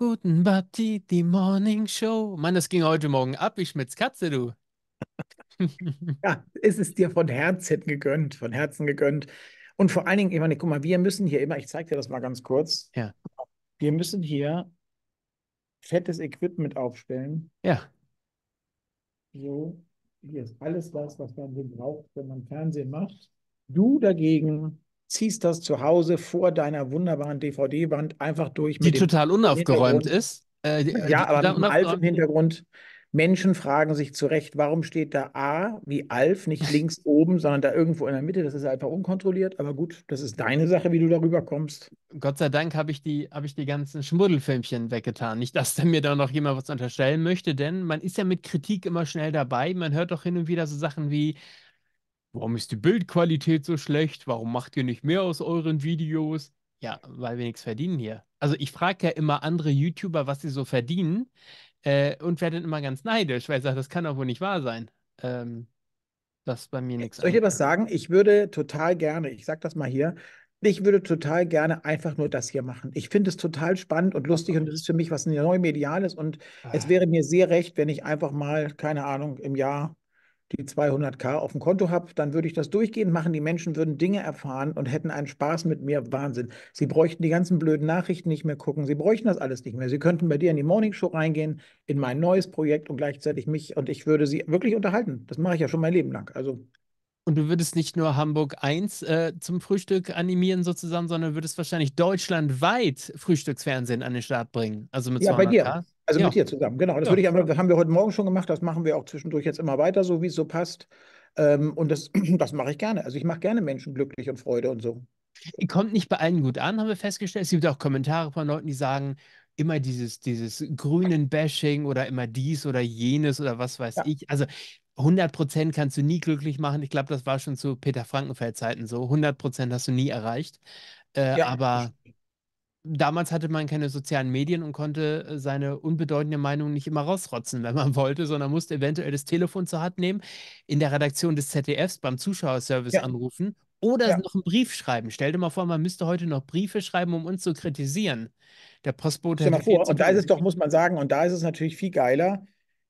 Guten Batti, die Morning Show. Mann, das ging heute Morgen ab, ich schmitz Katze, du. ja, es ist dir von Herzen gegönnt, von Herzen gegönnt. Und vor allen Dingen, ich meine, guck mal, wir müssen hier immer, ich zeige dir das mal ganz kurz. Ja. Wir müssen hier fettes Equipment aufstellen. Ja. So, hier ist alles das, was man braucht, wenn man Fernsehen macht. Du dagegen ziehst das zu Hause vor deiner wunderbaren DVD-Wand einfach durch. Die total unaufgeräumt ist. Äh, die, äh, ja, aber mit Alf im Hintergrund. Menschen fragen sich zu Recht, warum steht da A wie Alf nicht links oben, sondern da irgendwo in der Mitte? Das ist einfach unkontrolliert, aber gut, das ist deine Sache, wie du darüber kommst. Gott sei Dank habe ich, die, hab ich die ganzen Schmuddelfilmchen weggetan. Nicht, dass da mir da noch jemand was unterstellen möchte, denn man ist ja mit Kritik immer schnell dabei. Man hört doch hin und wieder so Sachen wie, Warum ist die Bildqualität so schlecht? Warum macht ihr nicht mehr aus euren Videos? Ja, weil wir nichts verdienen hier. Also ich frage ja immer andere YouTuber, was sie so verdienen äh, und werde dann immer ganz neidisch, weil ich sage, das kann doch wohl nicht wahr sein. Ähm, das ist bei mir nichts. Soll ich dir was sagen? Ich würde total gerne, ich sage das mal hier, ich würde total gerne einfach nur das hier machen. Ich finde es total spannend und lustig und es ist für mich was neu Mediales und ah. es wäre mir sehr recht, wenn ich einfach mal, keine Ahnung, im Jahr die 200k auf dem Konto habe, dann würde ich das durchgehend machen. Die Menschen würden Dinge erfahren und hätten einen Spaß mit mir. Wahnsinn. Sie bräuchten die ganzen blöden Nachrichten nicht mehr gucken. Sie bräuchten das alles nicht mehr. Sie könnten bei dir in die Morning Show reingehen, in mein neues Projekt und gleichzeitig mich und ich würde sie wirklich unterhalten. Das mache ich ja schon mein Leben lang. Also. Und du würdest nicht nur Hamburg 1 äh, zum Frühstück animieren sozusagen, sondern würdest wahrscheinlich deutschlandweit Frühstücksfernsehen an den Start bringen. Also mit ja, 200 bei dir. Also ja. mit dir zusammen, genau. Das, ja. würde ich das haben wir heute Morgen schon gemacht, das machen wir auch zwischendurch jetzt immer weiter, so wie es so passt. Ähm, und das, das mache ich gerne. Also ich mache gerne Menschen glücklich und Freude und so. Kommt nicht bei allen gut an, haben wir festgestellt. Es gibt auch Kommentare von Leuten, die sagen, immer dieses, dieses grünen Bashing oder immer dies oder jenes oder was weiß ja. ich. Also 100 Prozent kannst du nie glücklich machen. Ich glaube, das war schon zu Peter Frankenfeld-Zeiten so. 100 Prozent hast du nie erreicht. Äh, ja. Aber damals hatte man keine sozialen Medien und konnte äh, seine unbedeutende Meinung nicht immer rausrotzen, wenn man wollte, sondern musste eventuell das Telefon zur Hand nehmen, in der Redaktion des ZDFs beim Zuschauerservice ja. anrufen oder ja. noch einen Brief schreiben. Stell dir mal vor, man müsste heute noch Briefe schreiben, um uns zu kritisieren. Der Postbote. Stell dir mal vor, und da ist es doch, muss man sagen, und da ist es natürlich viel geiler,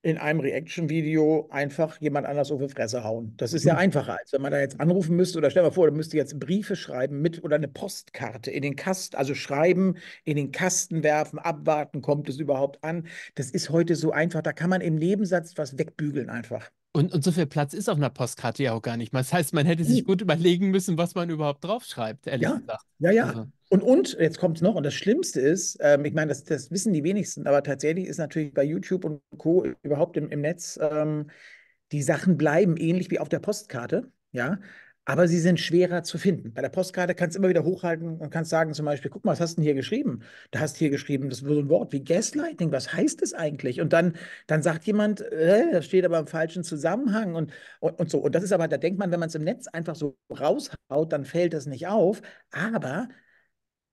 in einem Reaction-Video einfach jemand anders auf die Fresse hauen. Das ist ja mhm. einfacher, als wenn man da jetzt anrufen müsste oder stell mal vor, da müsste jetzt Briefe schreiben mit oder eine Postkarte in den Kasten, also schreiben, in den Kasten werfen, abwarten, kommt es überhaupt an. Das ist heute so einfach, da kann man im Nebensatz was wegbügeln einfach. Und, und so viel Platz ist auf einer Postkarte ja auch gar nicht. Das heißt, man hätte sich gut überlegen müssen, was man überhaupt draufschreibt, ehrlich ja, gesagt. Ja, ja. Also. Und, und jetzt kommt es noch, und das Schlimmste ist, ähm, ich meine, das, das, wissen die wenigsten, aber tatsächlich ist natürlich bei YouTube und Co. überhaupt im, im Netz, ähm, die Sachen bleiben ähnlich wie auf der Postkarte, ja, aber sie sind schwerer zu finden. Bei der Postkarte kannst du immer wieder hochhalten und kannst sagen, zum Beispiel, guck mal, was hast du denn hier geschrieben? Da hast du hier geschrieben, das ist so ein Wort wie Gaslighting, was heißt das eigentlich? Und dann, dann sagt jemand, äh, das steht aber im falschen Zusammenhang und, und, und so. Und das ist aber, da denkt man, wenn man es im Netz einfach so raushaut, dann fällt das nicht auf, aber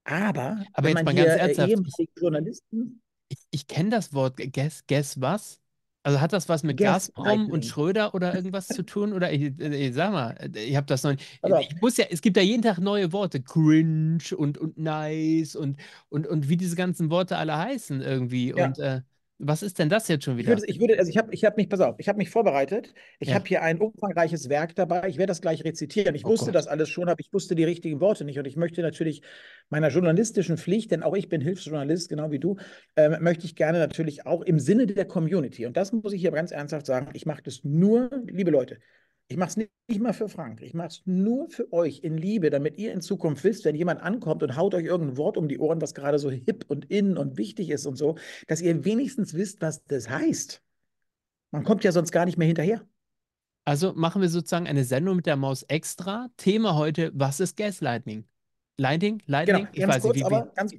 aber, aber wenn jetzt man mal ganz äh, ernsthaft, ehemalige Journalisten. Ich, ich kenne das Wort guess, guess was? Also hat das was mit guess Gazprom und Schröder oder irgendwas zu tun? Oder ich, äh, ich sag mal, äh, ich habe das noch nicht. Ich muss ja, es gibt ja jeden Tag neue Worte. Cringe und, und nice und, und, und wie diese ganzen Worte alle heißen irgendwie. Ja. Und äh, was ist denn das jetzt schon wieder? Ich würde, ich würde also ich habe ich hab mich, pass auf, ich habe mich vorbereitet. Ich ja. habe hier ein umfangreiches Werk dabei. Ich werde das gleich rezitieren. Ich oh wusste Gott. das alles schon, aber ich wusste die richtigen Worte nicht. Und ich möchte natürlich meiner journalistischen Pflicht, denn auch ich bin Hilfsjournalist, genau wie du, ähm, möchte ich gerne natürlich auch im Sinne der Community. Und das muss ich hier ganz ernsthaft sagen. Ich mache das nur, liebe Leute, ich mache es nicht, mal für Frank. Ich mache es nur für euch in Liebe, damit ihr in Zukunft wisst, wenn jemand ankommt und haut euch irgendein Wort um die Ohren, was gerade so hip und in und wichtig ist und so, dass ihr wenigstens wisst, was das heißt. Man kommt ja sonst gar nicht mehr hinterher. Also machen wir sozusagen eine Sendung mit der Maus extra. Thema heute, was ist Gaslighting? Lighting? Genau, Lightning? Genau, ich weiß kurz, nicht, wie, wie. Ganz,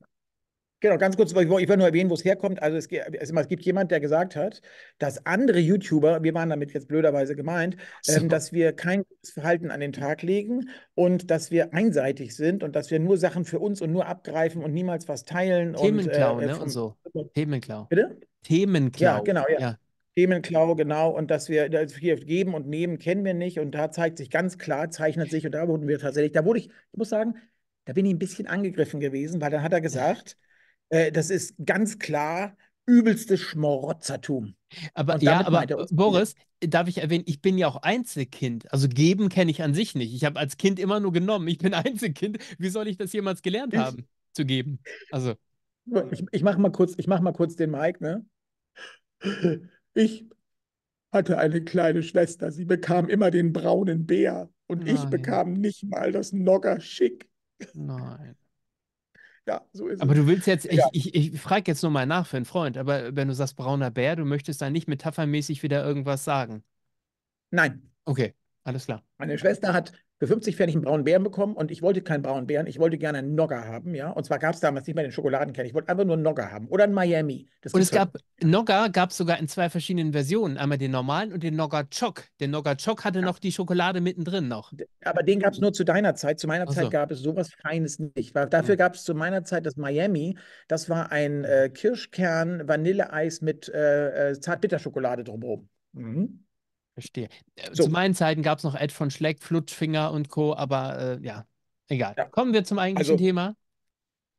Genau, ganz kurz, ich wollte nur erwähnen, wo es herkommt. Also es, es, gibt jemand, der gesagt hat, dass andere YouTuber, wir waren damit jetzt blöderweise gemeint, ähm, dass wir kein Verhalten an den Tag legen und dass wir einseitig sind und dass wir nur Sachen für uns und nur abgreifen und niemals was teilen. Themenklau, und, äh, ne? Äh, und so. Themenklau. Bitte? Themenklau. Ja, genau, ja. ja. Themenklau, genau, und dass wir das hier geben und nehmen, kennen wir nicht. Und da zeigt sich ganz klar, zeichnet sich, und da wurden wir tatsächlich, da wurde ich, ich muss sagen, da bin ich ein bisschen angegriffen gewesen, weil dann hat er gesagt, äh, das ist ganz klar übelstes Schmorotzertum. Aber ja, aber Boris, äh, darf ich erwähnen, ich bin ja auch Einzelkind. Also geben kenne ich an sich nicht. Ich habe als Kind immer nur genommen. Ich bin Einzelkind. Wie soll ich das jemals gelernt ich, haben, zu geben? Also. Ich, ich mache mal kurz, mal kurz den Mike, ne? Ich hatte eine kleine Schwester, sie bekam immer den braunen Bär und Nein. ich bekam nicht mal das Nogger schick. Nein. Ja, so ist aber es. Aber du willst jetzt, ich, ich, ich frage jetzt nur mal nach für einen Freund, aber wenn du sagst brauner Bär, du möchtest da nicht metaphermäßig wieder irgendwas sagen. Nein. Okay, alles klar. Meine Schwester hat für 50 Pfennig einen braunen Bären bekommen und ich wollte keinen braunen Bären, ich wollte gerne einen Nogger haben, ja. Und zwar gab es damals nicht mehr den Schokoladenkern, ich wollte einfach nur einen Nogger haben oder einen Miami. Das und es gab, Nogger gab es sogar in zwei verschiedenen Versionen, einmal den normalen und den Nogger Chock. Der Nogger Chock hatte ja. noch die Schokolade mittendrin noch. Aber den gab es nur zu deiner Zeit, zu meiner so. Zeit gab es sowas Feines nicht, weil dafür mhm. gab es zu meiner Zeit das Miami, das war ein äh, Kirschkern-Vanilleeis mit äh, äh Zartbitterschokolade drumherum. Mhm. Verstehe. Äh, so. Zu meinen Zeiten gab es noch Ed von Schleck, Flutschfinger und Co., aber äh, ja, egal. Ja. Kommen wir zum eigentlichen also, Thema.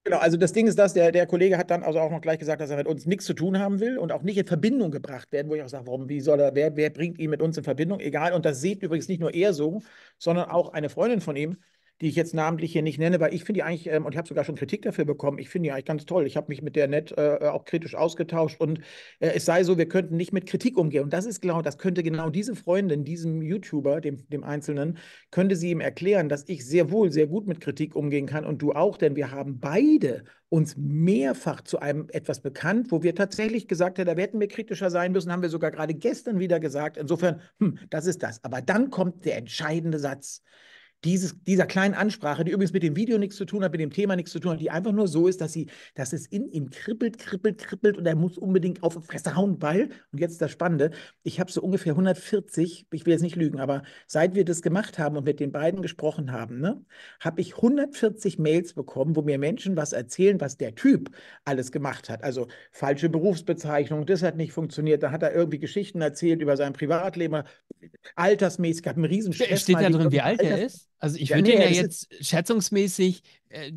Genau, also das Ding ist das, der, der Kollege hat dann also auch noch gleich gesagt, dass er mit uns nichts zu tun haben will und auch nicht in Verbindung gebracht werden, wo ich auch sage, warum, wie soll er, wer, wer bringt ihn mit uns in Verbindung? Egal, und das sieht übrigens nicht nur er so, sondern auch eine Freundin von ihm, die ich jetzt namentlich hier nicht nenne, weil ich finde die eigentlich, ähm, und ich habe sogar schon Kritik dafür bekommen, ich finde die eigentlich ganz toll. Ich habe mich mit der nett äh, äh, auch kritisch ausgetauscht und äh, es sei so, wir könnten nicht mit Kritik umgehen. Und das ist genau, das könnte genau diese Freundin, diesem YouTuber, dem, dem Einzelnen, könnte sie ihm erklären, dass ich sehr wohl sehr gut mit Kritik umgehen kann und du auch, denn wir haben beide uns mehrfach zu einem etwas bekannt, wo wir tatsächlich gesagt haben, da hätten wir kritischer sein müssen, haben wir sogar gerade gestern wieder gesagt. Insofern, hm, das ist das. Aber dann kommt der entscheidende Satz dieses, dieser kleinen Ansprache, die übrigens mit dem Video nichts zu tun hat, mit dem Thema nichts zu tun hat, die einfach nur so ist, dass, sie, dass es in ihm kribbelt, kribbelt, kribbelt und er muss unbedingt auf die Fresse hauen, weil, und jetzt das Spannende, ich habe so ungefähr 140, ich will jetzt nicht lügen, aber seit wir das gemacht haben und mit den beiden gesprochen haben, ne, habe ich 140 Mails bekommen, wo mir Menschen was erzählen, was der Typ alles gemacht hat. Also falsche Berufsbezeichnung, das hat nicht funktioniert, da hat er irgendwie Geschichten erzählt über sein Privatleben, altersmäßig, hat einen riesen Stress. Steht da drin, wie alt er ist? Also ich ja, würde nee, ja jetzt schätzungsmäßig äh,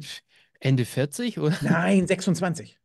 Ende 40 oder? Nein, 26.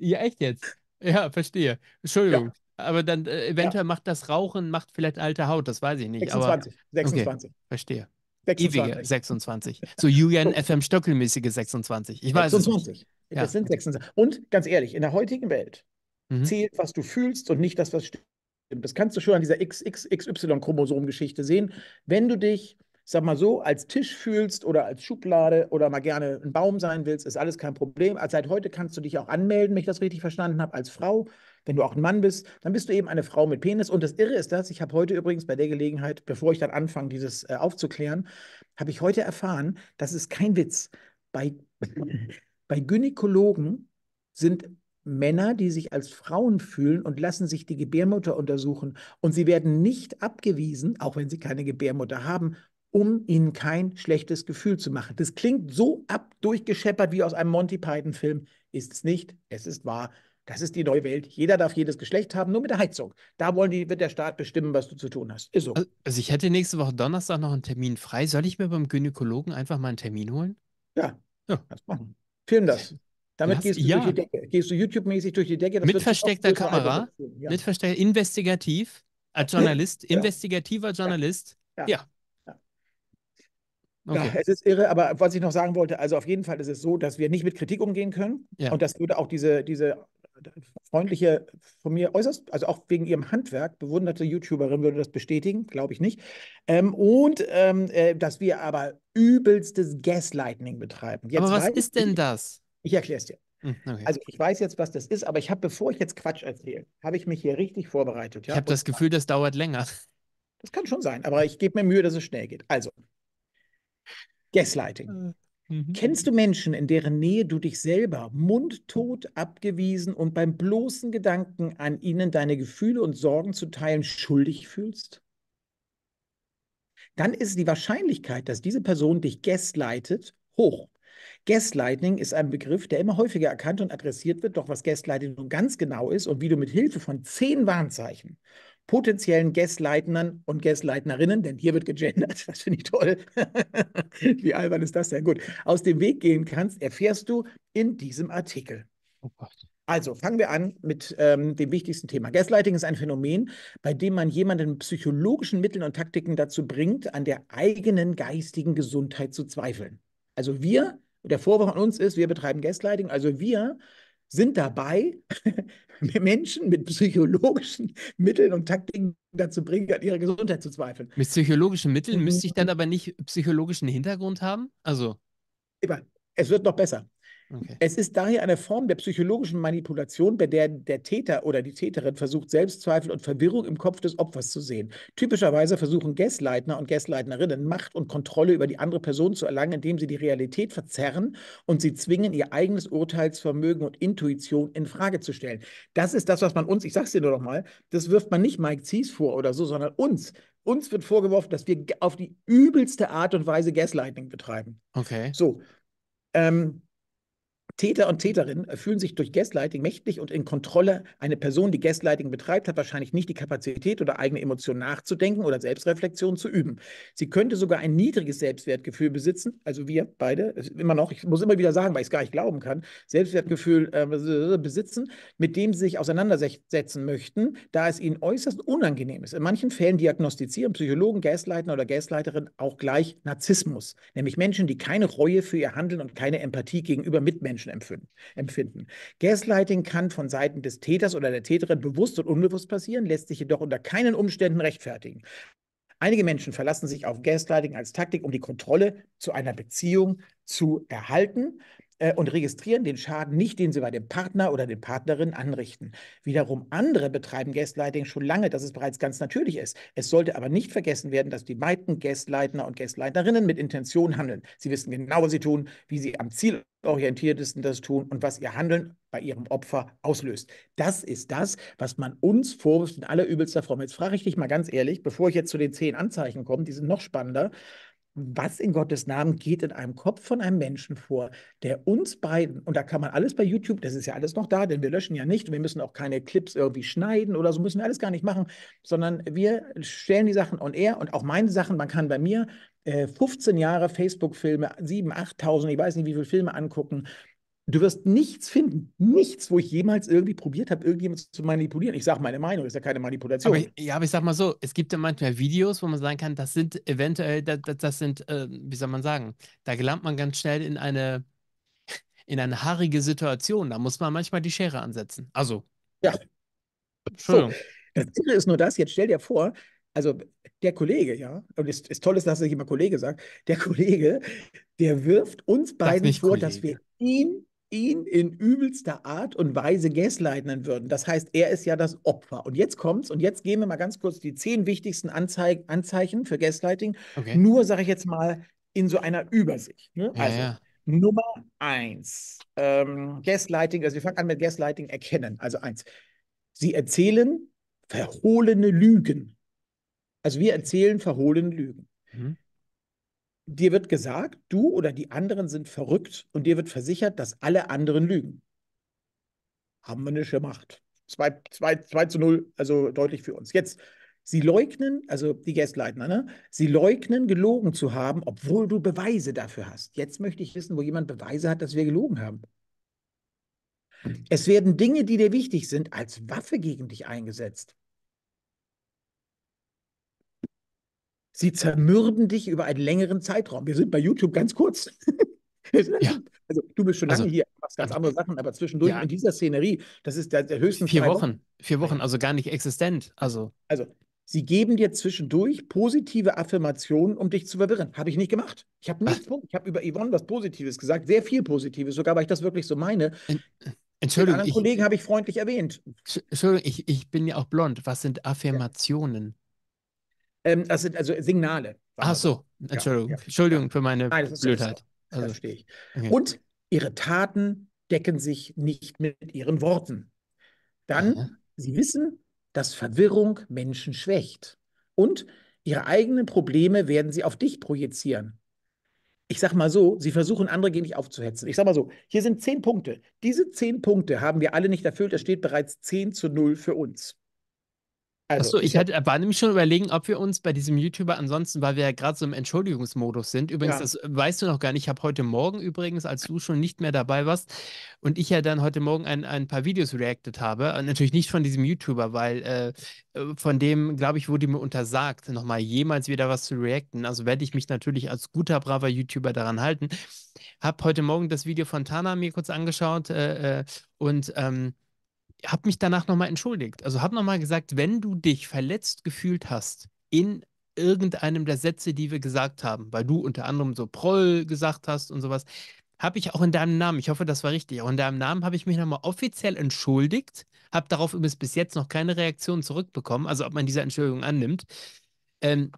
ja, echt jetzt. Ja, verstehe. Entschuldigung. Ja. Aber dann äh, eventuell ja. macht das Rauchen, macht vielleicht alte Haut, das weiß ich nicht. 26. Aber, 26. Okay, verstehe. 26. Ewige 26. So Julian FM Stöckelmäßige 26. Ich weiß 26. es Ja. Das sind 26. Und ganz ehrlich, in der heutigen Welt mhm. zählt, was du fühlst und nicht das, was stimmt. Das kannst du schon an dieser XXXY-Chromosom-Geschichte sehen. Wenn du dich sag mal so, als Tisch fühlst oder als Schublade oder mal gerne ein Baum sein willst, ist alles kein Problem. Also seit heute kannst du dich auch anmelden, wenn ich das richtig verstanden habe, als Frau. Wenn du auch ein Mann bist, dann bist du eben eine Frau mit Penis. Und das Irre ist das, ich habe heute übrigens bei der Gelegenheit, bevor ich dann anfange, dieses äh, aufzuklären, habe ich heute erfahren, das ist kein Witz. Bei, bei Gynäkologen sind Männer, die sich als Frauen fühlen und lassen sich die Gebärmutter untersuchen. Und sie werden nicht abgewiesen, auch wenn sie keine Gebärmutter haben, um ihnen kein schlechtes Gefühl zu machen. Das klingt so ab durchgescheppert wie aus einem Monty Python-Film. Ist es nicht, es ist wahr. Das ist die neue Welt. Jeder darf jedes Geschlecht haben, nur mit der Heizung. Da wollen die, wird der Staat bestimmen, was du zu tun hast. Ist so. Also, also ich hätte nächste Woche Donnerstag noch einen Termin frei. Soll ich mir beim Gynäkologen einfach mal einen Termin holen? Ja, ja. machen. Film das. Damit das, gehst du ja. durch die Decke. Gehst du YouTube-mäßig durch die Decke. mit versteckter Kamera, ja. mit versteckter, investigativ, als Journalist, investigativer Journalist. ja. Okay. Ja, es ist irre, aber was ich noch sagen wollte, also auf jeden Fall ist es so, dass wir nicht mit Kritik umgehen können. Ja. Und das würde auch diese, diese freundliche, von mir äußerst, also auch wegen ihrem Handwerk bewunderte YouTuberin würde das bestätigen, glaube ich nicht. Ähm, und ähm, äh, dass wir aber übelstes Gaslightning betreiben. Jetzt aber was ist denn das? Ich, ich erkläre es dir. Hm, okay. Also ich weiß jetzt, was das ist, aber ich habe, bevor ich jetzt Quatsch erzähle, habe ich mich hier richtig vorbereitet. Ja? Ich habe das Gefühl, das dauert länger. Das kann schon sein, aber ich gebe mir Mühe, dass es schnell geht. Also, Gaslighting. Mhm. mhm. Kennst du Menschen, in deren Nähe du dich selber mundtot abgewiesen und beim bloßen Gedanken an ihnen deine Gefühle und Sorgen zu teilen schuldig fühlst? Dann ist die Wahrscheinlichkeit, dass diese Person dich gaslightet, hoch. Gaslighting ist ein Begriff, der immer häufiger erkannt und adressiert wird. Doch was Gaslighting nun ganz genau ist und wie du mit Hilfe von zehn Warnzeichen potenziellen Guestleitnern und Guestleitnerinnen, denn hier wird gegendert, das finde ich toll. Wie albern ist das denn? Gut. Aus dem Weg gehen kannst, erfährst du in diesem Artikel. Oh also fangen wir an mit ähm, dem wichtigsten Thema. Gaslighting ist ein Phänomen, bei dem man jemanden mit psychologischen Mitteln und Taktiken dazu bringt, an der eigenen geistigen Gesundheit zu zweifeln. Also wir, der Vorwurf an uns ist, wir betreiben Gaslighting, also wir sind dabei, Menschen mit psychologischen Mitteln und Taktiken dazu bringen, an ihrer Gesundheit zu zweifeln. Mit psychologischen Mitteln müsste ich mhm. dann aber nicht psychologischen Hintergrund haben? Also. Es wird noch besser. Okay. Es ist daher eine Form der psychologischen Manipulation, bei der der Täter oder die Täterin versucht, Selbstzweifel und Verwirrung im Kopf des Opfers zu sehen. Typischerweise versuchen Gasleitner und Gasleitnerinnen Macht und Kontrolle über die andere Person zu erlangen, indem sie die Realität verzerren und sie zwingen, ihr eigenes Urteilsvermögen und Intuition in Frage zu stellen. Das ist das, was man uns, ich sag's dir nur noch mal, das wirft man nicht Mike Zies vor oder so, sondern uns. Uns wird vorgeworfen, dass wir auf die übelste Art und Weise Gaslighting betreiben. Okay. So. Ähm, Täter und Täterinnen fühlen sich durch Gaslighting mächtig und in Kontrolle. Eine Person, die Gaslighting betreibt, hat wahrscheinlich nicht die Kapazität oder eigene Emotionen nachzudenken oder Selbstreflexion zu üben. Sie könnte sogar ein niedriges Selbstwertgefühl besitzen, also wir beide, immer noch, ich muss immer wieder sagen, weil ich es gar nicht glauben kann, Selbstwertgefühl äh, besitzen, mit dem sie sich auseinandersetzen möchten, da es ihnen äußerst unangenehm ist. In manchen Fällen diagnostizieren Psychologen, Gasleitner oder Gasleiterin auch gleich Narzissmus, nämlich Menschen, die keine Reue für ihr Handeln und keine Empathie gegenüber Mitmenschen Menschen empfinden. Gaslighting kann von Seiten des Täters oder der Täterin bewusst und unbewusst passieren, lässt sich jedoch unter keinen Umständen rechtfertigen. Einige Menschen verlassen sich auf Gaslighting als Taktik, um die Kontrolle zu einer Beziehung zu erhalten. Äh, und registrieren den Schaden nicht, den sie bei dem Partner oder den Partnerin anrichten. Wiederum andere betreiben Gaslighting schon lange, dass es bereits ganz natürlich ist. Es sollte aber nicht vergessen werden, dass die meisten Gastleitner und Gasleiterinnen mit Intention handeln. Sie wissen genau, was sie tun, wie sie am zielorientiertesten das tun und was ihr Handeln bei ihrem Opfer auslöst. Das ist das, was man uns vorwirft in allerübelster Form. Jetzt frage ich dich mal ganz ehrlich, bevor ich jetzt zu den zehn Anzeichen komme, die sind noch spannender was in Gottes Namen geht in einem Kopf von einem Menschen vor, der uns beiden, und da kann man alles bei YouTube, das ist ja alles noch da, denn wir löschen ja nicht, wir müssen auch keine Clips irgendwie schneiden oder so, müssen wir alles gar nicht machen, sondern wir stellen die Sachen on air und auch meine Sachen, man kann bei mir äh, 15 Jahre Facebook-Filme, 7.000, 8.000, ich weiß nicht wie viele Filme angucken Du wirst nichts finden, nichts, wo ich jemals irgendwie probiert habe, irgendjemand zu manipulieren. Ich sage meine Meinung, ist ja keine Manipulation. Aber ich, ja, aber ich sag mal so, es gibt ja manchmal Videos, wo man sagen kann, das sind eventuell, das, das sind, äh, wie soll man sagen, da gelangt man ganz schnell in eine, in eine haarige Situation. Da muss man manchmal die Schere ansetzen. Also. Ja. Entschuldigung. So, das Irre ist nur das, jetzt stell dir vor, also der Kollege, ja, und es ist toll, dass ich immer Kollege sage, der Kollege, der wirft uns beiden vor, Kollege. dass wir ihn ihn in übelster Art und Weise gaslightnen würden. Das heißt, er ist ja das Opfer. Und jetzt kommt's und jetzt gehen wir mal ganz kurz die zehn wichtigsten Anzei Anzeichen für Gaslighting. Okay. Nur, sage ich jetzt mal, in so einer Übersicht. Ne? Ja, also, ja. Nummer eins, ähm, Gaslighting, also wir fangen an mit Gaslighting erkennen. Also eins, sie erzählen verhohlene Lügen. Also wir erzählen verhohlene Lügen. Mhm dir wird gesagt, du oder die anderen sind verrückt und dir wird versichert, dass alle anderen lügen. Haben wir nicht gemacht. 2, 2, zu 0, also deutlich für uns. Jetzt, sie leugnen, also die Gastleitner, ne? sie leugnen, gelogen zu haben, obwohl du Beweise dafür hast. Jetzt möchte ich wissen, wo jemand Beweise hat, dass wir gelogen haben. Es werden Dinge, die dir wichtig sind, als Waffe gegen dich eingesetzt. sie zermürben dich über einen längeren Zeitraum. Wir sind bei YouTube ganz kurz. ja. Also du bist schon also, lange also, hier, machst ganz ähm, andere Sachen, aber zwischendurch ja. in dieser Szenerie, das ist der, der höchsten vier Wochen. Wochen. Vier Wochen, also gar nicht existent. Also. also sie geben dir zwischendurch positive Affirmationen, um dich zu verwirren. Habe ich nicht gemacht. Ich habe nichts. Ich habe über Yvonne was Positives gesagt, sehr viel Positives, sogar weil ich das wirklich so meine. In, äh, Entschuldigung. Den anderen Kollegen habe ich freundlich erwähnt. Entschuldigung, ich, ich bin ja auch blond. Was sind Affirmationen? Ja. Ähm, das also, sind also Signale. Ach so, Entschuldigung. Ja, ja. Entschuldigung für meine Nein, Blödheit. Also, verstehe ich. Okay. Und ihre Taten decken sich nicht mit ihren Worten. Dann, ja. sie wissen, dass Verwirrung Menschen schwächt. Und ihre eigenen Probleme werden sie auf dich projizieren. Ich sag mal so, sie versuchen, andere gegen dich aufzuhetzen. Ich sag mal so, hier sind zehn Punkte. Diese zehn Punkte haben wir alle nicht erfüllt. Es steht bereits 10 zu 0 für uns. Also, Achso, ich hatte, war nämlich schon überlegen, ob wir uns bei diesem YouTuber ansonsten, weil wir ja gerade so im Entschuldigungsmodus sind, übrigens, ja. das weißt du noch gar nicht, ich habe heute Morgen übrigens, als du schon nicht mehr dabei warst und ich ja dann heute Morgen ein, ein paar Videos reacted habe, äh, natürlich nicht von diesem YouTuber, weil äh, äh von dem, glaube ich, wurde mir untersagt, nochmal jemals wieder was zu reacten. Also werde ich mich natürlich als guter, braver YouTuber daran halten. Habe heute Morgen das Video von Tana mir kurz angeschaut äh, äh und ähm, habe mich danach nochmal entschuldigt. Also habe nochmal gesagt, wenn du dich verletzt gefühlt hast in irgendeinem der Sätze, die wir gesagt haben, weil du unter anderem so Proll gesagt hast und sowas, habe ich auch in deinem Namen, ich hoffe, das war richtig, auch in deinem Namen habe ich mich nochmal offiziell entschuldigt, habe darauf übrigens bis jetzt noch keine Reaktion zurückbekommen, also ob man diese Entschuldigung annimmt. Ähm,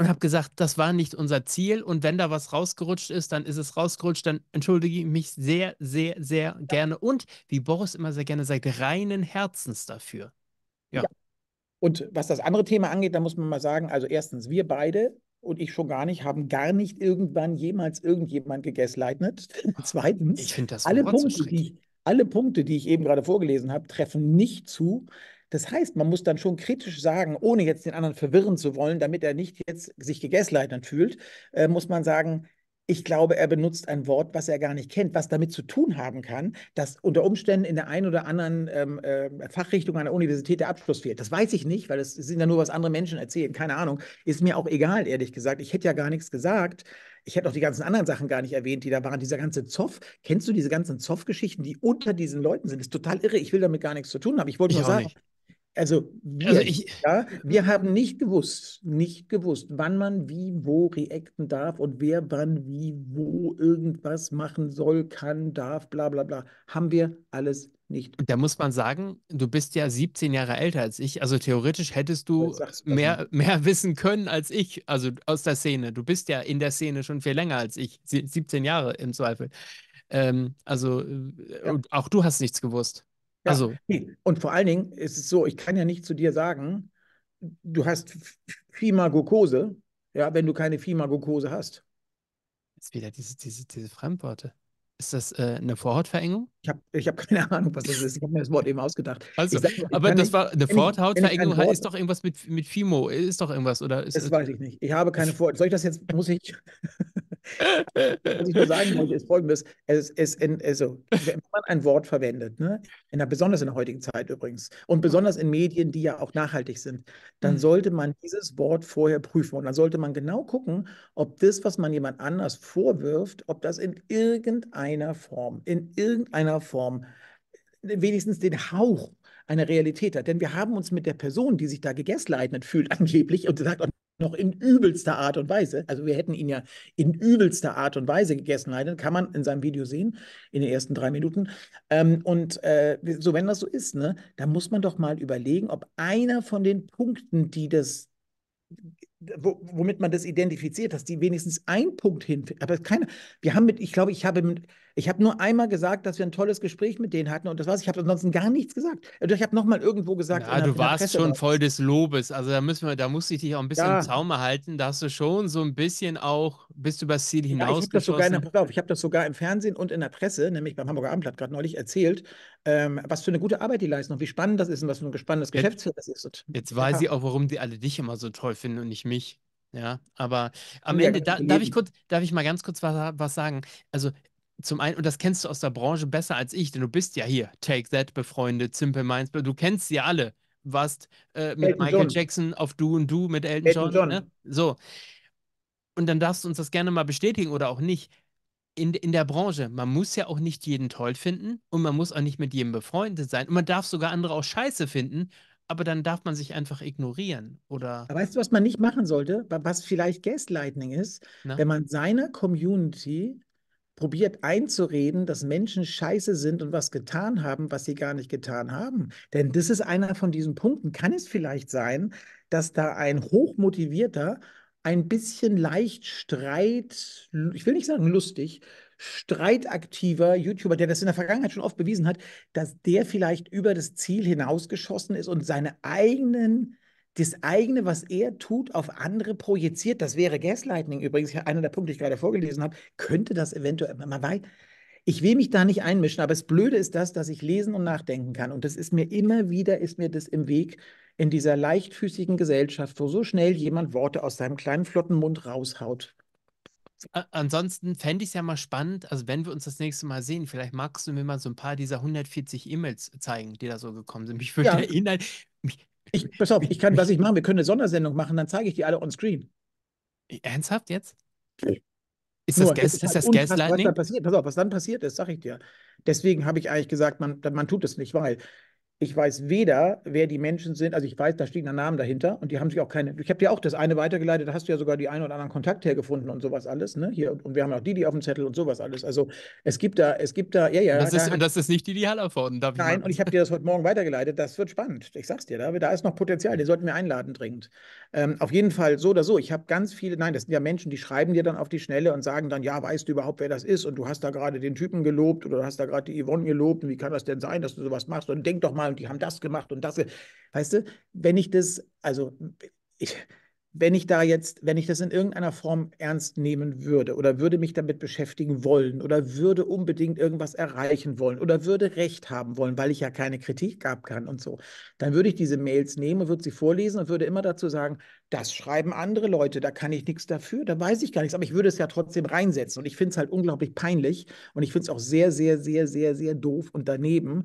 und habe gesagt, das war nicht unser Ziel und wenn da was rausgerutscht ist, dann ist es rausgerutscht, dann entschuldige ich mich sehr, sehr, sehr ja. gerne und wie Boris immer sehr gerne sagt, reinen Herzens dafür. Ja. ja. Und was das andere Thema angeht, da muss man mal sagen, also erstens, wir beide und ich schon gar nicht, haben gar nicht irgendwann jemals irgendjemand gegaslightnet. Oh, Zweitens, alle Punkte, die, alle Punkte, die ich eben gerade vorgelesen habe, treffen nicht zu, das heißt, man muss dann schon kritisch sagen, ohne jetzt den anderen verwirren zu wollen, damit er nicht jetzt sich gegessleitert fühlt, äh, muss man sagen, ich glaube, er benutzt ein Wort, was er gar nicht kennt, was damit zu tun haben kann, dass unter Umständen in der einen oder anderen ähm, äh, Fachrichtung an der Universität der Abschluss fehlt. Das weiß ich nicht, weil das sind ja nur, was andere Menschen erzählen. Keine Ahnung. Ist mir auch egal, ehrlich gesagt. Ich hätte ja gar nichts gesagt. Ich hätte auch die ganzen anderen Sachen gar nicht erwähnt, die da waren. Dieser ganze Zoff, kennst du diese ganzen Zoff-Geschichten, die unter diesen Leuten sind? Das ist total irre. Ich will damit gar nichts zu tun haben. Ich wollte ich nur sagen, nicht. Also, wir, also ich, ja, wir hm. haben nicht gewusst, nicht gewusst, wann man wie wo reacten darf und wer wann wie wo irgendwas machen soll, kann, darf, bla bla bla. Haben wir alles nicht. Da muss man sagen, du bist ja 17 Jahre älter als ich. Also theoretisch hättest du mehr, mehr wissen können als ich, also aus der Szene. Du bist ja in der Szene schon viel länger als ich, 17 Jahre im Zweifel. Ähm, also äh, ja. auch du hast nichts gewusst. Ja. Also. Und vor allen Dingen ist es so, ich kann ja nicht zu dir sagen, du hast Fima-Glucose, ja, wenn du keine Fima-Glucose hast. Jetzt wieder diese, diese, diese Fremdworte. Ist das äh, eine Vorhautverengung? Ich habe ich hab keine Ahnung, was das ist. Ich habe mir das Wort eben ausgedacht. Also, sag, aber das nicht, war eine Vorhautverengung Wort... ist doch irgendwas mit, mit Fimo, ist doch irgendwas, oder? Ist, das weiß ich nicht. Ich habe keine Vorhaut. Soll ich das jetzt, muss ich. Was ich nur sagen wollte, ist folgendes: es, es, in, also, Wenn man ein Wort verwendet, ne, in der, besonders in der heutigen Zeit übrigens, und besonders in Medien, die ja auch nachhaltig sind, dann mhm. sollte man dieses Wort vorher prüfen. Und dann sollte man genau gucken, ob das, was man jemand anders vorwirft, ob das in irgendeiner Form, in irgendeiner Form äh, wenigstens den Hauch eine Realität hat. Denn wir haben uns mit der Person, die sich da gegessleitet fühlt, angeblich und sagt, noch in übelster Art und Weise. Also wir hätten ihn ja in übelster Art und Weise gegessen, leider kann man in seinem Video sehen, in den ersten drei Minuten. Ähm, und äh, so, wenn das so ist, ne, dann muss man doch mal überlegen, ob einer von den Punkten, die das womit man das identifiziert, dass die wenigstens ein Punkt hin, aber keiner. Wir haben mit, ich glaube, ich habe mit ich habe nur einmal gesagt, dass wir ein tolles Gespräch mit denen hatten und das war's. Ich habe ansonsten gar nichts gesagt. Also ich habe nochmal irgendwo gesagt. Ja, du warst Presse schon was. voll des Lobes. Also da müssen wir, da musste ich dich auch ein bisschen ja. im Zaum halten. Da hast du schon so ein bisschen auch, bist du über das Ziel hinaus. Ja, ich habe das, hab das, sogar im Fernsehen und in der Presse, nämlich beim Hamburger Abendblatt gerade neulich erzählt, ähm, was für eine gute Arbeit die leisten und wie spannend das ist und was für ein gespanntes Geschäftsfeld das ist. Und jetzt weiß ich auch, warum die alle dich immer so toll finden und nicht mich. Ja, aber am Ende, genau, da, darf ich kurz, darf ich mal ganz kurz was, was sagen? Also zum einen, und das kennst du aus der Branche besser als ich, denn du bist ja hier, Take That befreundet, Simple Minds, du kennst sie alle. Warst äh, mit Elton Michael John. Jackson auf Du und Du mit Elton, Elton John. John. Ne? So. Und dann darfst du uns das gerne mal bestätigen oder auch nicht. In, in der Branche, man muss ja auch nicht jeden toll finden und man muss auch nicht mit jedem befreundet sein. Und man darf sogar andere auch scheiße finden, aber dann darf man sich einfach ignorieren. Oder weißt du, was man nicht machen sollte, was vielleicht Gaslighting ist, Na? wenn man seiner Community probiert einzureden, dass Menschen scheiße sind und was getan haben, was sie gar nicht getan haben. Denn das ist einer von diesen Punkten. Kann es vielleicht sein, dass da ein hochmotivierter, ein bisschen leicht Streit, ich will nicht sagen lustig, streitaktiver YouTuber, der das in der Vergangenheit schon oft bewiesen hat, dass der vielleicht über das Ziel hinausgeschossen ist und seine eigenen das eigene, was er tut, auf andere projiziert. Das wäre Gaslighting übrigens, einer der Punkte, die ich gerade vorgelesen habe, könnte das eventuell, man weiß, ich will mich da nicht einmischen, aber das Blöde ist das, dass ich lesen und nachdenken kann. Und das ist mir immer wieder, ist mir das im Weg in dieser leichtfüßigen Gesellschaft, wo so schnell jemand Worte aus seinem kleinen, flotten Mund raushaut. Ansonsten fände ich es ja mal spannend, also wenn wir uns das nächste Mal sehen, vielleicht magst du mir mal so ein paar dieser 140 E-Mails zeigen, die da so gekommen sind. Mich würde ja. der mich, ich, pass auf, ich kann, was ich machen, wir können eine Sondersendung machen, dann zeige ich die alle on screen. Ernsthaft jetzt? Ist Nur, das, Gas, ist halt ist das halt Gaslighting? Was, da passiert. Pass auf, was dann passiert ist, sage ich dir. Deswegen habe ich eigentlich gesagt, man, man tut es nicht, weil ich weiß weder, wer die Menschen sind, also ich weiß, da steht ein Name dahinter und die haben sich auch keine, ich habe dir auch das eine weitergeleitet, da hast du ja sogar die einen oder anderen Kontakt hergefunden und sowas alles, ne? Hier, und, wir haben auch die, die auf dem Zettel und sowas alles. Also es gibt da, es gibt da, ja, ja. Das, ist, hat, das ist nicht die, die Hallervorden, darf Nein, ich und ich habe dir das heute Morgen weitergeleitet, das wird spannend. Ich sag's dir, da, da ist noch Potenzial, die sollten wir einladen dringend. Ähm, auf jeden Fall so oder so, ich habe ganz viele, nein, das sind ja Menschen, die schreiben dir dann auf die Schnelle und sagen dann, ja, weißt du überhaupt, wer das ist und du hast da gerade den Typen gelobt oder du hast da gerade die Yvonne gelobt und wie kann das denn sein, dass du sowas machst und denk doch mal und die haben das gemacht und das. Weißt du, wenn ich das, also ich, wenn ich da jetzt, wenn ich das in irgendeiner Form ernst nehmen würde oder würde mich damit beschäftigen wollen oder würde unbedingt irgendwas erreichen wollen oder würde Recht haben wollen, weil ich ja keine Kritik gab kann und so, dann würde ich diese Mails nehmen und würde sie vorlesen und würde immer dazu sagen, das schreiben andere Leute, da kann ich nichts dafür, da weiß ich gar nichts, aber ich würde es ja trotzdem reinsetzen und ich finde es halt unglaublich peinlich und ich finde es auch sehr, sehr, sehr, sehr, sehr doof und daneben,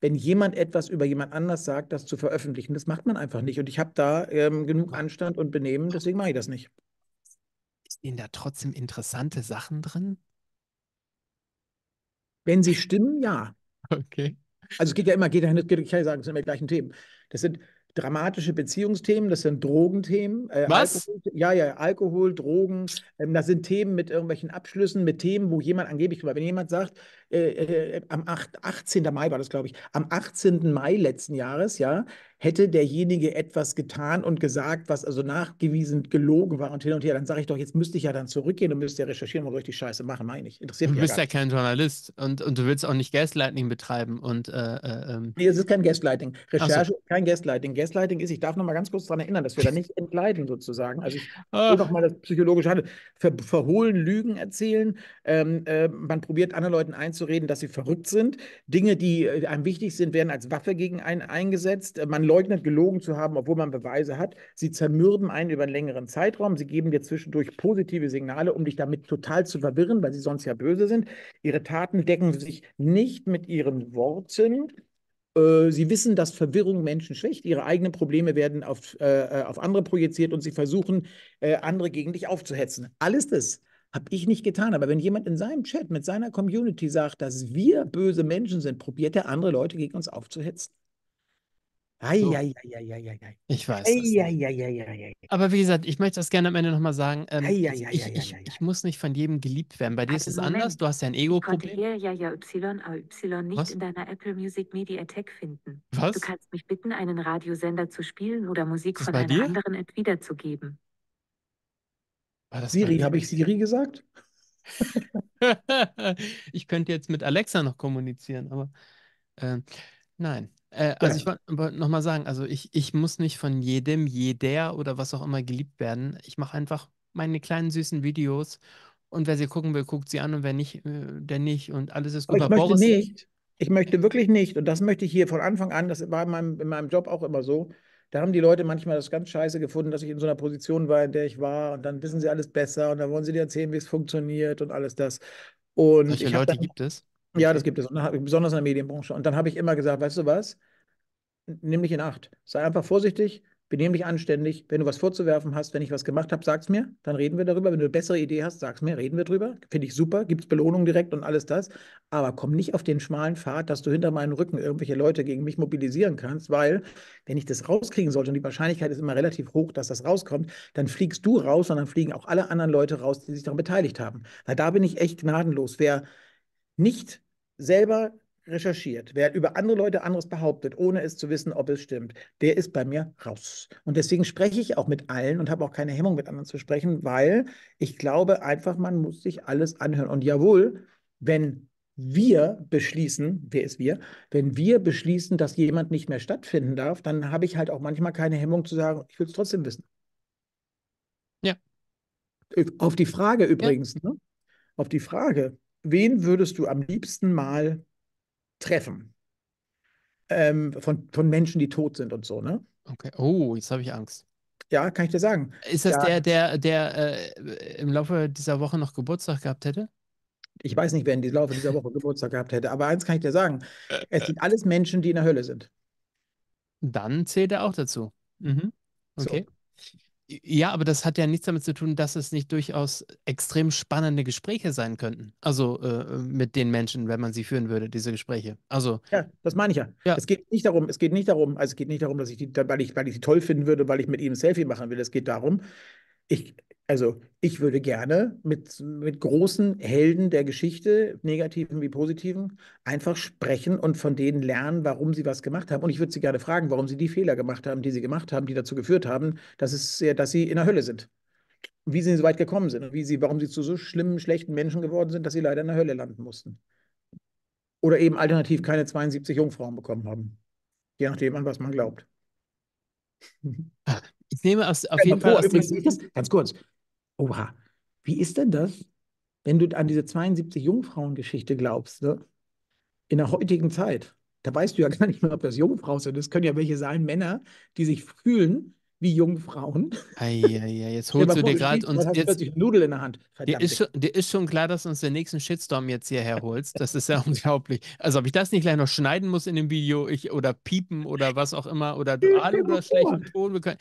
wenn jemand etwas über jemand anders sagt, das zu veröffentlichen. Das macht man einfach nicht. Und ich habe da ähm, genug Anstand und Benehmen, deswegen mache ich das nicht. Stehen da trotzdem interessante Sachen drin? Wenn sie stimmen, ja. Okay. Also es geht ja immer, geht ja ich kann ja sagen, es sind immer die gleichen Themen. Das sind dramatische Beziehungsthemen, das sind Drogenthemen. Äh, Was? Alkohol, ja, ja, Alkohol, Drogen. Ähm, das sind Themen mit irgendwelchen Abschlüssen, mit Themen, wo jemand angeblich, wenn jemand sagt, äh, äh, äh, am 8, 18. Mai war das, glaube ich, am 18. Mai letzten Jahres, ja, hätte derjenige etwas getan und gesagt, was also nachgewiesen gelogen war und hin und her, dann sage ich doch, jetzt müsste ich ja dann zurückgehen und müsste ja recherchieren, worüber ich die Scheiße mache, meine ich. Interessiert du mich. bist ja, ja kein Journalist und, und du willst auch nicht Gaslighting betreiben und äh, äh, ähm. Nee, es ist kein Gaslighting. Recherche so. ist kein Gaslighting. Gaslighting ist, ich darf noch mal ganz kurz daran erinnern, dass wir da nicht entleiden sozusagen. Also ich will doch mal das psychologische Handeln. Ver, verhohlen, Lügen erzählen. Ähm, äh, man probiert anderen Leuten einzubringen, zu reden, dass sie verrückt sind. Dinge, die äh, einem wichtig sind, werden als Waffe gegen einen eingesetzt. Äh, man leugnet, gelogen zu haben, obwohl man Beweise hat. Sie zermürben einen über einen längeren Zeitraum. Sie geben dir zwischendurch positive Signale, um dich damit total zu verwirren, weil sie sonst ja böse sind. Ihre Taten decken sich nicht mit ihren Worten. Äh, sie wissen, dass Verwirrung Menschen schwächt. Ihre eigenen Probleme werden auf, äh, auf andere projiziert und sie versuchen, äh, andere gegen dich aufzuhetzen. Alles das habe ich nicht getan. Aber wenn jemand in seinem Chat mit seiner Community sagt, dass wir böse Menschen sind, probiert er andere Leute gegen uns aufzuhetzen. Ei, so. ei, ei, ich weiß. Aber wie gesagt, ich möchte das gerne am Ende nochmal sagen. Ähm, ich, ich, ich, muss nicht von jedem geliebt werden. Bei dir also ist es Moment. anders. Du hast ja ein Ego-Problem. Ich konnte hier ja, ja, Y, A, Y nicht Was? in deiner Apple Music Media Tech finden. Was? Du kannst mich bitten, einen Radiosender zu spielen oder Musik von einer dir? anderen App wiederzugeben. Siri, habe ich Siri gesagt? ich könnte jetzt mit Alexa noch kommunizieren, aber äh, nein. Äh, also ja. ich wollte nochmal sagen, also ich, ich muss nicht von jedem, jeder oder was auch immer geliebt werden. Ich mache einfach meine kleinen süßen Videos und wer sie gucken will, guckt sie an und wer nicht, äh, der nicht und alles ist gut. Aber ich möchte Boris, nicht, ich möchte wirklich nicht und das möchte ich hier von Anfang an, das war in meinem, in meinem Job auch immer so, da haben die Leute manchmal das ganz scheiße gefunden, dass ich in so einer Position war, in der ich war. Und dann wissen sie alles besser und dann wollen sie dir erzählen, wie es funktioniert und alles das. Und Solche Leute dann, gibt es? Ja, das gibt es. Dann, besonders in der Medienbranche. Und dann habe ich immer gesagt, weißt du was? Nimm dich in Acht. Sei einfach vorsichtig, Benehm dich anständig. Wenn du was vorzuwerfen hast, wenn ich was gemacht habe, sag's mir, dann reden wir darüber. Wenn du eine bessere Idee hast, sag's mir, reden wir drüber. Finde ich super, gibt es Belohnung direkt und alles das. Aber komm nicht auf den schmalen Pfad, dass du hinter meinem Rücken irgendwelche Leute gegen mich mobilisieren kannst, weil, wenn ich das rauskriegen sollte, und die Wahrscheinlichkeit ist immer relativ hoch, dass das rauskommt, dann fliegst du raus und dann fliegen auch alle anderen Leute raus, die sich daran beteiligt haben. Na, da bin ich echt gnadenlos. Wer nicht selber recherchiert, wer über andere Leute anderes behauptet, ohne es zu wissen, ob es stimmt, der ist bei mir raus. Und deswegen spreche ich auch mit allen und habe auch keine Hemmung, mit anderen zu sprechen, weil ich glaube einfach, man muss sich alles anhören. Und jawohl, wenn wir beschließen, wer ist wir, wenn wir beschließen, dass jemand nicht mehr stattfinden darf, dann habe ich halt auch manchmal keine Hemmung zu sagen, ich will es trotzdem wissen. Ja. Auf die Frage übrigens, ja. ne? auf die Frage, wen würdest du am liebsten mal treffen. Ähm, von, von Menschen, die tot sind und so, ne? Okay. Oh, jetzt habe ich Angst. Ja, kann ich dir sagen. Ist das ja. der, der, der äh, im Laufe dieser Woche noch Geburtstag gehabt hätte? Ich weiß nicht, wer im Laufe dieser Woche Geburtstag gehabt hätte, aber eins kann ich dir sagen: Es sind alles Menschen, die in der Hölle sind. Dann zählt er auch dazu. Mhm. Okay. So. Ja, aber das hat ja nichts damit zu tun, dass es nicht durchaus extrem spannende Gespräche sein könnten. Also äh, mit den Menschen, wenn man sie führen würde, diese Gespräche. Also ja, das meine ich ja. ja. Es geht nicht darum, es geht nicht darum, also es geht nicht darum, dass ich die, weil ich, weil ich die toll finden würde, weil ich mit ihnen ein Selfie machen will. Es geht darum, ich, also ich würde gerne mit, mit großen Helden der Geschichte, negativen wie positiven, einfach sprechen und von denen lernen, warum sie was gemacht haben. Und ich würde sie gerne fragen, warum sie die Fehler gemacht haben, die sie gemacht haben, die dazu geführt haben, dass, es, dass sie in der Hölle sind. Wie sie so weit gekommen sind und wie sie, warum sie zu so schlimmen, schlechten Menschen geworden sind, dass sie leider in der Hölle landen mussten. Oder eben alternativ keine 72 Jungfrauen bekommen haben. Je nachdem, an was man glaubt. Ich nehme aus, auf ja, jeden Fall. aus dem. ganz kurz, oha, wie ist denn das, wenn du an diese 72 Jungfrauengeschichte glaubst, ne? in der heutigen Zeit? Da weißt du ja gar nicht mehr, ob das Jungfrauen sind. Es können ja welche sein, Männer, die sich fühlen wie Jungfrauen. Ei, jetzt holst du dir gerade uns. und jetzt plötzlich Nudel in der Hand. Verdammt. Dir ist, schon, dir ist schon klar, dass du uns den nächsten Shitstorm jetzt hierher holst. Das ist ja unglaublich. Also ob ich das nicht gleich noch schneiden muss in dem Video, ich oder piepen oder was auch immer oder dual oder schlechten Ton. Wir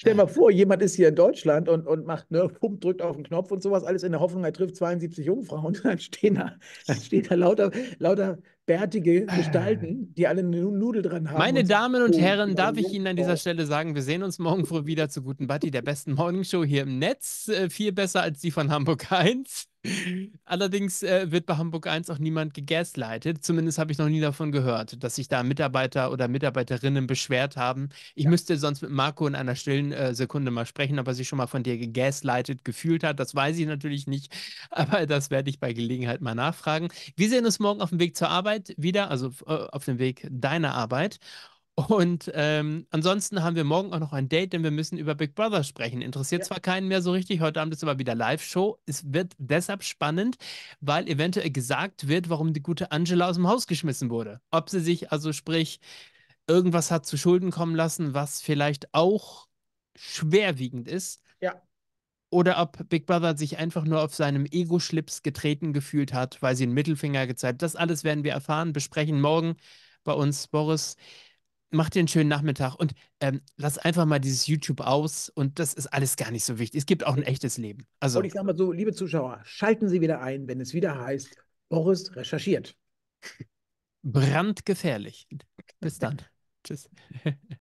Stell mal vor, jemand ist hier in Deutschland und, und macht, ne, Pump, drückt auf den Knopf und sowas, alles in der Hoffnung, er trifft 72 Jungfrauen und dann stehen da, dann stehen da lauter, lauter bärtige äh. Gestalten, die alle eine Nudel dran haben. Meine Damen und, und Herren, darf ich Ihnen an dieser Stelle sagen, wir sehen uns morgen früh wieder zu Guten Buddy, der besten Morningshow hier im Netz. Äh, viel besser als die von Hamburg 1. Allerdings äh, wird bei Hamburg 1 auch niemand gegaslightet. Zumindest habe ich noch nie davon gehört, dass sich da Mitarbeiter oder Mitarbeiterinnen beschwert haben. Ich ja. müsste sonst mit Marco in einer stillen äh, Sekunde mal sprechen, ob er sich schon mal von dir gegaslightet gefühlt hat. Das weiß ich natürlich nicht, aber das werde ich bei Gelegenheit mal nachfragen. Wir sehen uns morgen auf dem Weg zur Arbeit. Arbeit wieder, also äh, auf dem Weg deiner Arbeit. Und ähm, ansonsten haben wir morgen auch noch ein Date, denn wir müssen über Big Brother sprechen. Interessiert ja. zwar keinen mehr so richtig, heute Abend ist aber wieder Live-Show. Es wird deshalb spannend, weil eventuell gesagt wird, warum die gute Angela aus dem Haus geschmissen wurde. Ob sie sich also sprich irgendwas hat zu Schulden kommen lassen, was vielleicht auch schwerwiegend ist. Ja oder ob Big Brother sich einfach nur auf seinem Ego-Schlips getreten gefühlt hat, weil sie einen Mittelfinger gezeigt hat. Das alles werden wir erfahren, besprechen morgen bei uns, Boris. Macht dir einen schönen Nachmittag und ähm, lass einfach mal dieses YouTube aus und das ist alles gar nicht so wichtig. Es gibt auch ein echtes Leben. Also, und ich sage mal so, liebe Zuschauer, schalten Sie wieder ein, wenn es wieder heißt, Boris recherchiert. Brandgefährlich. Bis dann. Tschüss.